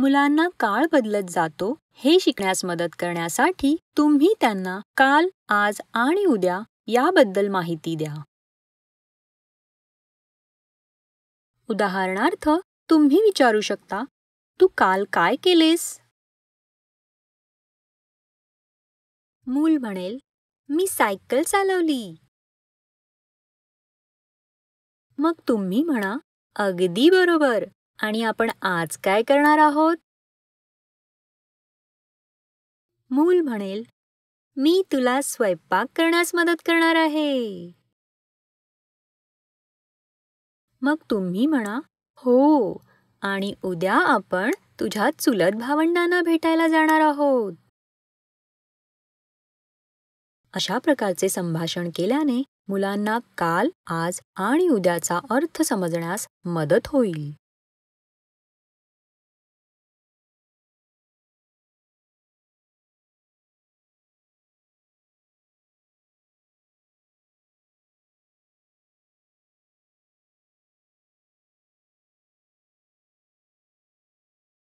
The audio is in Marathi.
मुलांना काळ बदलत जातो हे शिकण्यास मदत करण्यासाठी तुम्ही त्यांना काल आज आणि उद्या याबद्दल माहिती द्या उदाहरणार्थ तुम्ही विचारू शकता तू काल काय केलेस मूल म्हणेल मी सायकल चालवली मग तुम्ही म्हणा अगदी बरोबर आणि आपण आज काय करणार आहोत मूल म्हणेल मी तुला स्वयंपाक करण्यास मदत करणार आहे मग तुम्ही म्हणा हो आणि उद्या आपण तुझ्या चुलत भावंडांना भेटायला जाणार आहोत अशा प्रकारचे संभाषण केल्याने मुलांना काल आज आणि उद्याचा अर्थ समजण्यास मदत होईल